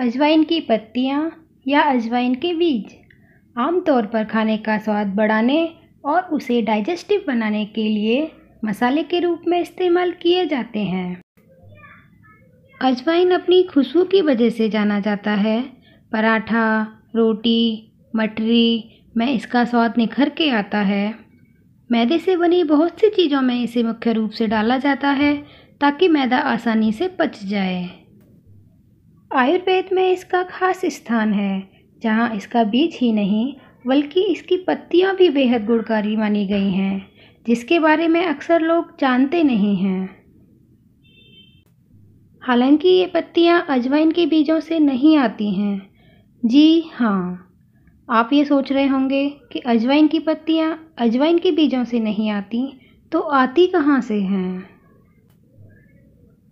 अजवाइन की पत्तियाँ या अजवाइन के बीज आमतौर पर खाने का स्वाद बढ़ाने और उसे डाइजेस्टिव बनाने के लिए मसाले के रूप में इस्तेमाल किए जाते हैं अजवाइन अपनी खुशबू की वजह से जाना जाता है पराठा रोटी मटरी में इसका स्वाद निखर के आता है मैदे से बनी बहुत सी चीज़ों में इसे मुख्य रूप से डाला जाता है ताकि मैदा आसानी से पच जाए आयुर्वेद में इसका खास स्थान है जहाँ इसका बीज ही नहीं बल्कि इसकी पत्तियाँ भी बेहद गुणकारी मानी गई हैं जिसके बारे में अक्सर लोग जानते नहीं हैं हालांकि ये पत्तियाँ अजवाइन के बीजों से नहीं आती हैं जी हाँ आप ये सोच रहे होंगे कि अजवाइन की पत्तियाँ अजवाइन के बीजों से नहीं आती तो आती कहाँ से हैं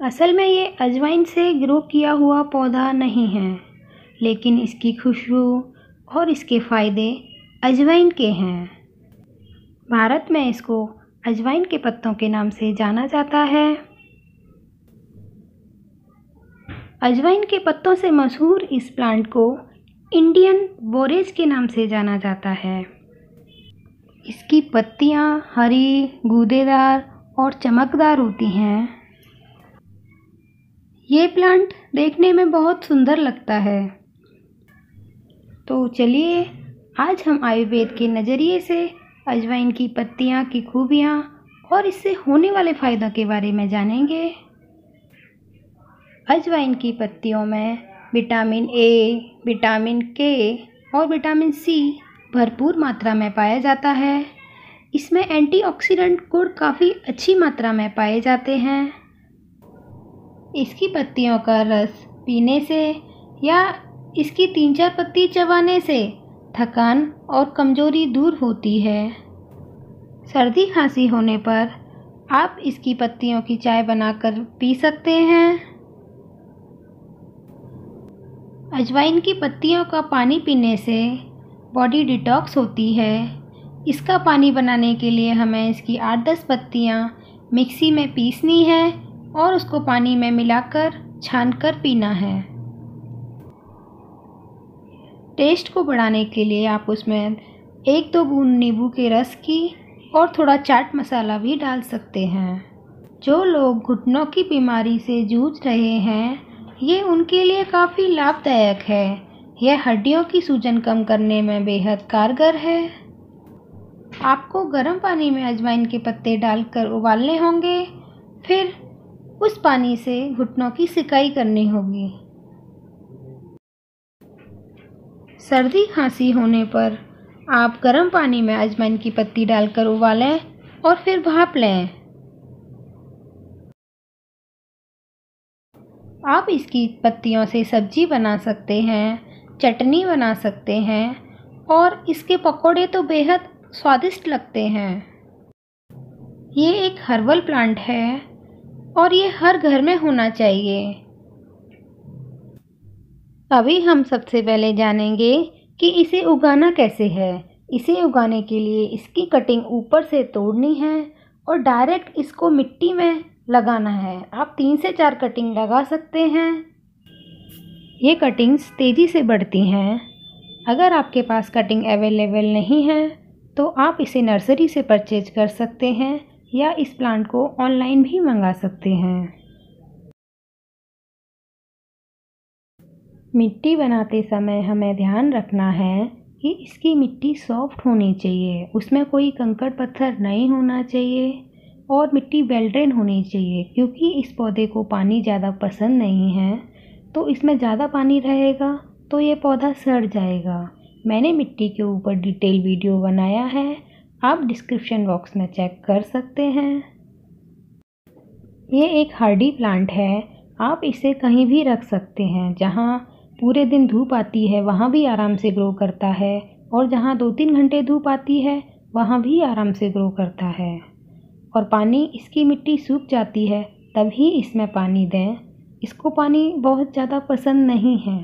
असल में ये अजवाइन से ग्रो किया हुआ पौधा नहीं है लेकिन इसकी खुशबू और इसके फ़ायदे अजवाइन के हैं भारत में इसको अजवाइन के पत्तों के नाम से जाना जाता है अजवाइन के पत्तों से मशहूर इस प्लांट को इंडियन बोरेज के नाम से जाना जाता है इसकी पत्तियाँ हरी गूदेदार और चमकदार होती हैं ये प्लांट देखने में बहुत सुंदर लगता है तो चलिए आज हम आयुर्वेद के नज़रिए से अजवाइन की पत्तियाँ की खूबियाँ और इससे होने वाले फ़ायदों के बारे में जानेंगे अजवाइन की पत्तियों में विटामिन ए विटामिन के और विटामिन सी भरपूर मात्रा में पाया जाता है इसमें एंटीऑक्सीडेंट गुड़ काफ़ी अच्छी मात्रा में पाए जाते हैं इसकी पत्तियों का रस पीने से या इसकी तीन चार पत्ती चबाने से थकान और कमजोरी दूर होती है सर्दी खांसी होने पर आप इसकी पत्तियों की चाय बनाकर पी सकते हैं अजवाइन की पत्तियों का पानी पीने से बॉडी डिटॉक्स होती है इसका पानी बनाने के लिए हमें इसकी आठ दस पत्तियाँ मिक्सी में पीसनी है और उसको पानी में मिलाकर छानकर पीना है टेस्ट को बढ़ाने के लिए आप उसमें एक दो बूंद नींबू के रस की और थोड़ा चाट मसाला भी डाल सकते हैं जो लोग घुटनों की बीमारी से जूझ रहे हैं ये उनके लिए काफ़ी लाभदायक है यह हड्डियों की सूजन कम करने में बेहद कारगर है आपको गर्म पानी में अजवाइन के पत्ते डालकर उबालने होंगे फिर उस पानी से घुटनों की सिकाई करनी होगी सर्दी खांसी होने पर आप गर्म पानी में अजवाइन की पत्ती डालकर उबालें और फिर भाप लें आप इसकी पत्तियों से सब्जी बना सकते हैं चटनी बना सकते हैं और इसके पकोड़े तो बेहद स्वादिष्ट लगते हैं ये एक हर्बल प्लांट है और ये हर घर में होना चाहिए अभी हम सबसे पहले जानेंगे कि इसे उगाना कैसे है इसे उगाने के लिए इसकी कटिंग ऊपर से तोड़नी है और डायरेक्ट इसको मिट्टी में लगाना है आप तीन से चार कटिंग लगा सकते हैं ये कटिंग्स तेज़ी से बढ़ती हैं अगर आपके पास कटिंग अवेलेबल नहीं है तो आप इसे नर्सरी से परचेज कर सकते हैं या इस प्लांट को ऑनलाइन भी मंगा सकते हैं मिट्टी बनाते समय हमें ध्यान रखना है कि इसकी मिट्टी सॉफ्ट होनी चाहिए उसमें कोई कंकड़ पत्थर नहीं होना चाहिए और मिट्टी वेल ड्रेन होनी चाहिए क्योंकि इस पौधे को पानी ज़्यादा पसंद नहीं है तो इसमें ज़्यादा पानी रहेगा तो ये पौधा सड़ जाएगा मैंने मिट्टी के ऊपर डिटेल वीडियो बनाया है आप डिस्क्रिप्शन बॉक्स में चेक कर सकते हैं ये एक हार्डी प्लांट है आप इसे कहीं भी रख सकते हैं जहाँ पूरे दिन धूप आती है वहाँ भी आराम से ग्रो करता है और जहाँ दो तीन घंटे धूप आती है वहाँ भी आराम से ग्रो करता है और पानी इसकी मिट्टी सूख जाती है तभी इसमें पानी दें इसको पानी बहुत ज़्यादा पसंद नहीं है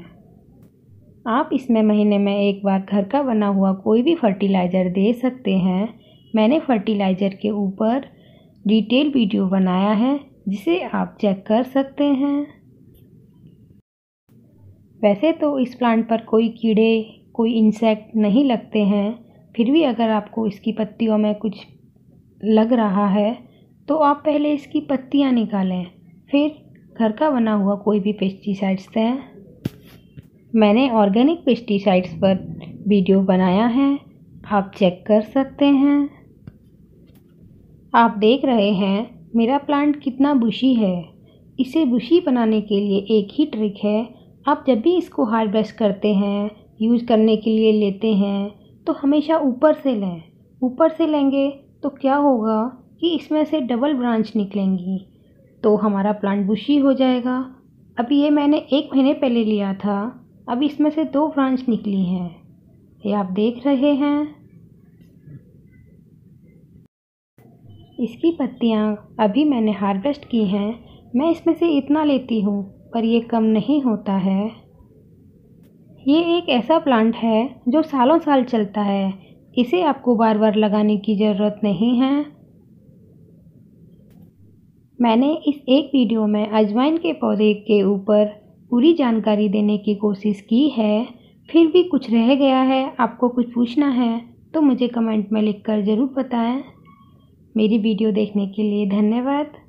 आप इसमें महीने में एक बार घर का बना हुआ कोई भी फर्टिलाइज़र दे सकते हैं मैंने फर्टिलाइज़र के ऊपर डिटेल वीडियो बनाया है जिसे आप चेक कर सकते हैं वैसे तो इस प्लांट पर कोई कीड़े कोई इंसेक्ट नहीं लगते हैं फिर भी अगर आपको इसकी पत्तियों में कुछ लग रहा है तो आप पहले इसकी पत्तियां निकालें फिर घर का बना हुआ कोई भी पेस्टिसाइड्स दें मैंने ऑर्गेनिक पेस्टिसाइड्स पर वीडियो बनाया है आप चेक कर सकते हैं आप देख रहे हैं मेरा प्लांट कितना बुशी है इसे बुशी बनाने के लिए एक ही ट्रिक है आप जब भी इसको हार्वेस्ट करते हैं यूज़ करने के लिए लेते हैं तो हमेशा ऊपर से लें ऊपर से लेंगे तो क्या होगा कि इसमें से डबल ब्रांच निकलेंगी तो हमारा प्लांट बुशी हो जाएगा अब ये मैंने एक महीने पहले लिया था अब इसमें से दो ब्रांच निकली हैं ये आप देख रहे हैं इसकी पत्तियाँ अभी मैंने हार्वेस्ट की हैं मैं इसमें से इतना लेती हूँ पर यह कम नहीं होता है ये एक ऐसा प्लांट है जो सालों साल चलता है इसे आपको बार बार लगाने की ज़रूरत नहीं है मैंने इस एक वीडियो में अजवाइन के पौधे के ऊपर पूरी जानकारी देने की कोशिश की है फिर भी कुछ रह गया है आपको कुछ पूछना है तो मुझे कमेंट में लिखकर ज़रूर बताएं मेरी वीडियो देखने के लिए धन्यवाद